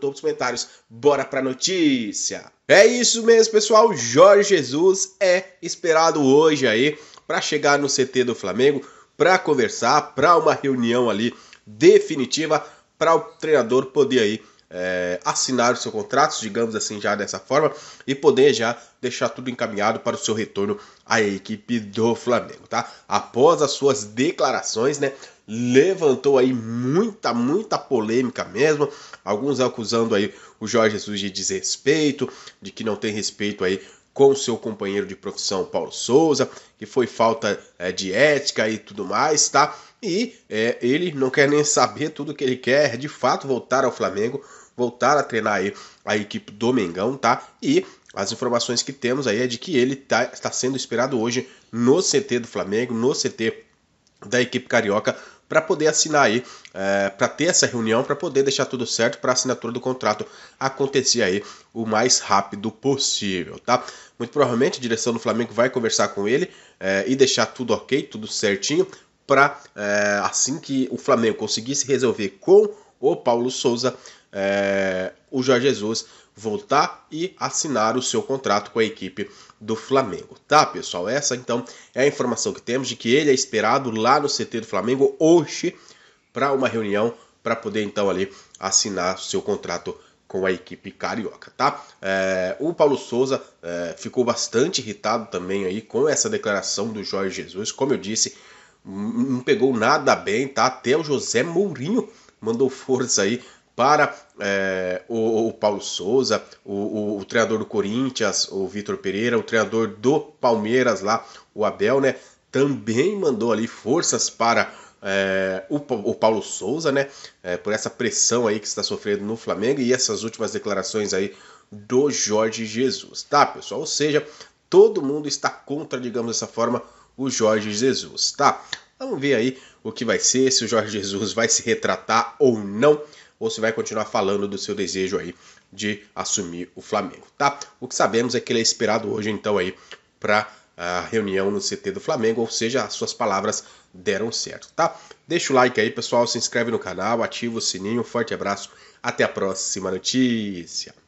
topo dos comentários. Bora pra notícia! É isso mesmo, pessoal. Jorge Jesus é esperado hoje aí para chegar no CT do Flamengo para conversar, para uma reunião ali definitiva para o treinador poder aí é, assinar o seu contrato, digamos assim, já dessa forma, e poder já deixar tudo encaminhado para o seu retorno à equipe do Flamengo, tá? Após as suas declarações, né, levantou aí muita, muita polêmica mesmo. Alguns acusando aí o Jorge Jesus de desrespeito, de que não tem respeito aí com seu companheiro de profissão Paulo Souza, que foi falta é, de ética e tudo mais, tá? E é, ele não quer nem saber tudo que ele quer, de fato, voltar ao Flamengo, voltar a treinar aí a equipe do Mengão, tá? E as informações que temos aí é de que ele tá, está sendo esperado hoje no CT do Flamengo, no CT da equipe carioca para poder assinar aí, é, para ter essa reunião, para poder deixar tudo certo para a assinatura do contrato acontecer aí o mais rápido possível, tá? Muito provavelmente a direção do Flamengo vai conversar com ele é, e deixar tudo ok, tudo certinho, para é, assim que o Flamengo conseguisse resolver com o Paulo Souza, é, o Jorge Jesus voltar e assinar o seu contrato com a equipe do Flamengo, tá, pessoal? Essa então é a informação que temos de que ele é esperado lá no CT do Flamengo hoje para uma reunião para poder então ali assinar seu contrato com a equipe carioca, tá? É, o Paulo Souza é, ficou bastante irritado também aí com essa declaração do Jorge Jesus, como eu disse, não pegou nada bem, tá? Até o José Mourinho mandou força aí para é, o, o, Paulo Souza, o, o, o, treinador do Corinthians, o Vitor Pereira, o treinador do Palmeiras lá, o Abel, né? Também mandou ali forças para é, o, o, Paulo Souza, né? É, por essa pressão aí que está sofrendo no Flamengo e essas últimas declarações aí do Jorge Jesus, tá, pessoal? Ou seja, todo mundo está contra, digamos dessa forma, o Jorge Jesus, tá? Vamos ver aí o que vai ser, se o Jorge Jesus vai se retratar ou não ou se vai continuar falando do seu desejo aí de assumir o Flamengo, tá? O que sabemos é que ele é esperado hoje então aí para a ah, reunião no CT do Flamengo, ou seja, as suas palavras deram certo, tá? Deixa o like aí, pessoal, se inscreve no canal, ativa o sininho, forte abraço, até a próxima notícia.